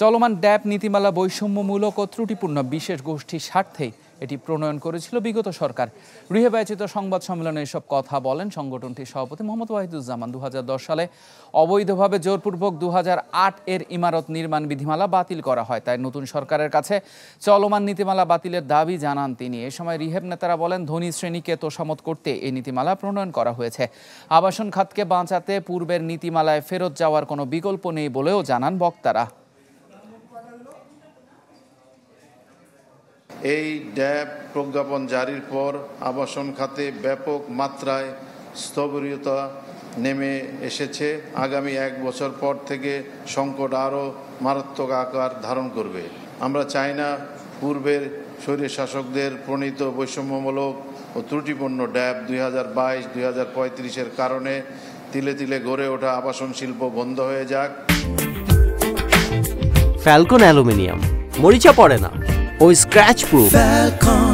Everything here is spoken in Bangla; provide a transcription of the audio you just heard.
চলমান ড্যাব নীতিমালা বৈষম্যমূলক ও ত্রুটিপূর্ণ বিশেষ গোষ্ঠীর স্বার্থেই এটি প্রণয়ন করেছিল বিগত সরকার গৃহবাচিত সংবাদ সম্মেলনে এসব কথা বলেন সংগঠনটির সভাপতি মোহাম্মদ ওয়াহিদুজ্জামান দু সালে অবৈধভাবে জোরপূর্বক দু এর ইমারত নির্মাণ বিধিমালা বাতিল করা হয় তাই নতুন সরকারের কাছে চলমান নীতিমালা বাতিলের দাবি জানান তিনি এ সময় রিহেব নেতারা বলেন ধনী শ্রেণীকে তোষামত করতে এই নীতিমালা প্রণয়ন করা হয়েছে আবাসন খাতকে বাঁচাতে পূর্বের নীতিমালায় ফেরত যাওয়ার কোনো বিকল্প নেই বলেও জানান বক্তারা এই ড্যাব প্রজ্ঞাপন জারির পর আবাসন খাতে ব্যাপক মাত্রায় স্থবিরতা নেমে এসেছে আগামী এক বছর পর থেকে সংকট আরও মারাত্মক আকার ধারণ করবে আমরা চাই না পূর্বের শরীর শাসকদের প্রণীত বৈষম্যমূলক ও ত্রুটিপূর্ণ ড্যাব দুই হাজার বাইশ দুই হাজার পঁয়ত্রিশের কারণে তিলে তিলে গড়ে ওঠা আবাসন শিল্প বন্ধ হয়ে যাক ফ্যালকন অ্যালুমিনিয়াম মরিচা পড়ে না ও স্ক্র্যাচ প্রুফ